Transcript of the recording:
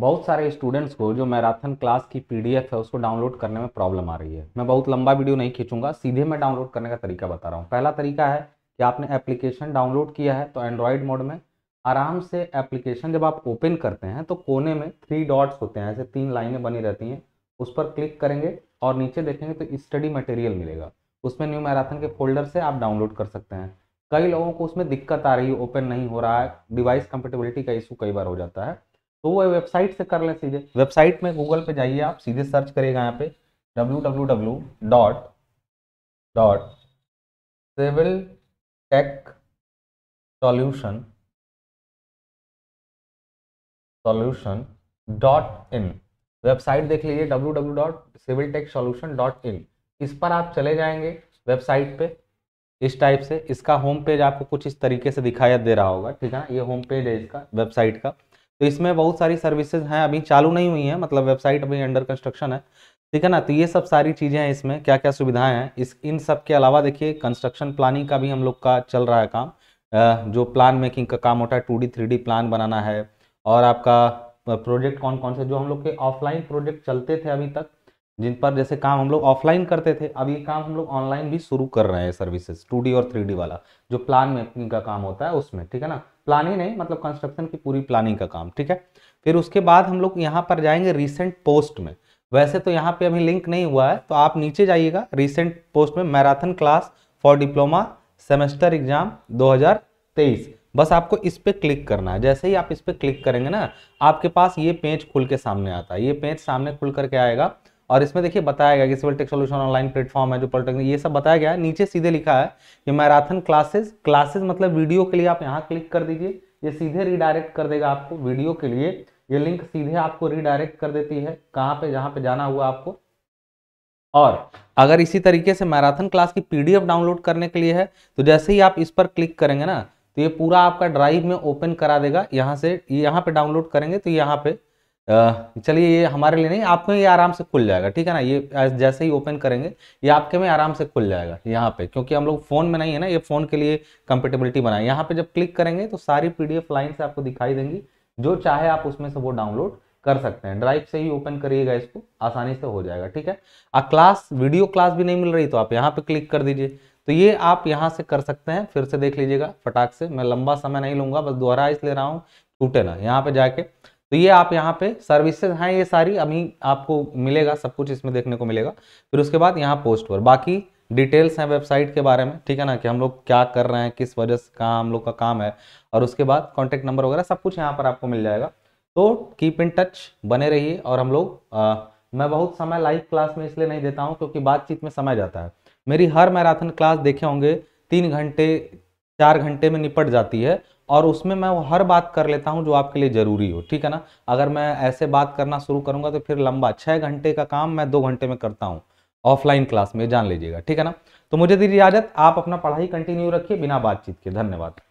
बहुत सारे स्टूडेंट्स को जो मैराथन क्लास की पीडीएफ है उसको डाउनलोड करने में प्रॉब्लम आ रही है मैं बहुत लंबा वीडियो नहीं खींचूंगा सीधे मैं डाउनलोड करने का तरीका बता रहा हूँ पहला तरीका है कि आपने एप्लीकेशन डाउनलोड किया है तो एंड्रॉयड मोड में आराम से एप्लीकेशन जब आप ओपन करते हैं तो कोने में थ्री डॉट्स होते हैं ऐसे तीन लाइनें बनी रहती हैं उस पर क्लिक करेंगे और नीचे देखेंगे तो स्टडी मटेरियल मिलेगा उसमें न्यू मैराथन के फोल्डर से आप डाउनलोड कर सकते हैं कई लोगों को उसमें दिक्कत आ रही है ओपन नहीं हो रहा है डिवाइस कंपेटेबिलिटी का इशू कई बार हो जाता है तो वो वेबसाइट से कर लें सीधे वेबसाइट में गूगल पे जाइए आप सीधे सर्च करिएगा यहाँ पे W W W dot dot civil tech solution solution dot in website देख लीजिए W W dot civil tech solution dot in इस पर आप चले जाएंगे वेबसाइट पे इस टाइप से इसका होम पेज आपको कुछ इस तरीके से दिखाया दे रहा होगा ठीक है ना ये होम पेज है इसका वेबसाइट का तो इसमें बहुत सारी सर्विसेज हैं अभी चालू नहीं हुई हैं मतलब वेबसाइट अभी अंडर कंस्ट्रक्शन है ठीक है ना तो ये सब सारी चीज़ें हैं इसमें क्या क्या सुविधाएं हैं इस इन सब के अलावा देखिए कंस्ट्रक्शन प्लानिंग का भी हम लोग का चल रहा है काम जो प्लान मेकिंग का काम होता है two D three D plan बनाना है और आपका प्रोजेक्ट कौन कौन से जो हम लोग के ऑफलाइन प्रोजेक्ट चलते थे अभी तक जिन पर जैसे काम हम लोग ऑफलाइन करते थे अब ये काम हम लोग ऑनलाइन भी शुरू कर रहे हैं सर्विसेज टू और थ्री वाला जो प्लान मेकिंग का काम होता है उसमें ठीक है ना प्लानिंग नहीं मतलब कंस्ट्रक्शन की पूरी प्लानिंग का काम ठीक है फिर उसके बाद हम लोग यहाँ पर जाएंगे रिसेंट पोस्ट में वैसे तो यहाँ पे अभी लिंक नहीं हुआ है तो आप नीचे जाइएगा रिसेंट पोस्ट में marathon class for diploma semester exam 2023 बस आपको इस पर क्लिक करना है जैसे ही आप इस पर क्लिक करेंगे ना आपके पास ये पेज खुल के सामने आता है ये पेज सामने खुल करके आएगा और इसमें देखिए बताया गया कि civil tech solution online platform है जो पॉलिटेक्निक ये सब बताया गया है नीचे सीधे लिखा है कि मैराथन क्लासेस क्लासेस मतलब वीडियो के लिए आप यहाँ क्लिक कर दीजिए ये सीधे रिडायरेक्ट कर देगा आपको वीडियो के लिए ये लिंक सीधे आपको रिडायरेक्ट कर देती है कहाँ पे जहाँ पे जाना हुआ आपको और अगर इसी तरीके से मैराथन क्लास की पीडीएफ डाउनलोड करने के लिए है तो जैसे ही आप इस पर क्लिक करेंगे ना तो ये पूरा आपका ड्राइव में ओपन करा देगा यहाँ से यहाँ पे डाउनलोड करेंगे तो यहाँ पे चलिए ये हमारे लिए नहीं आपके ये आराम से खुल जाएगा ठीक है ना ये जैसे ही ओपन करेंगे ये आपके में आराम से खुल जाएगा यहाँ पे क्योंकि हम लोग फ़ोन में नहीं है ना ये फ़ोन के लिए कंपेटेबिलिटी बनाए यहाँ पे जब क्लिक करेंगे तो सारी पीडीएफ से आपको दिखाई देंगी जो चाहे आप उसमें से वो डाउनलोड कर सकते हैं ड्राइव से ही ओपन करिएगा इसको आसानी से हो जाएगा ठीक है आ क्लास वीडियो क्लास भी नहीं मिल रही तो आप यहाँ पे क्लिक कर दीजिए तो ये आप यहाँ से कर सकते हैं फिर से देख लीजिएगा फटाक से मैं लंबा समय नहीं लूंगा बस दोहरा इसलिए रहा हूँ टूटे ना यहाँ पे जाके तो ये आप यहाँ पे सर्विसेज हैं ये सारी अभी आपको मिलेगा सब कुछ इसमें देखने को मिलेगा फिर उसके बाद यहाँ पोस्ट पर बाकी डिटेल्स हैं वेबसाइट के बारे में ठीक है ना कि हम लोग क्या कर रहे हैं किस वजह से कहाँ हम लोग का काम है और उसके बाद कॉन्टैक्ट नंबर वगैरह सब कुछ यहाँ पर आपको मिल जाएगा तो कीप इन टच बने रहिए और हम लोग मैं बहुत समय लाइव क्लास में इसलिए नहीं देता हूँ क्योंकि बातचीत में समय जाता है मेरी हर मैराथन क्लास देखे होंगे तीन घंटे चार घंटे में निपट जाती है और उसमें मैं वो हर बात कर लेता हूँ जो आपके लिए ज़रूरी हो ठीक है ना अगर मैं ऐसे बात करना शुरू करूँगा तो फिर लंबा छः घंटे का काम मैं दो घंटे में करता हूँ ऑफलाइन क्लास में जान लीजिएगा ठीक है ना तो मुझे दी इजाज़त आप अपना पढ़ाई कंटिन्यू रखिए बिना बातचीत के धन्यवाद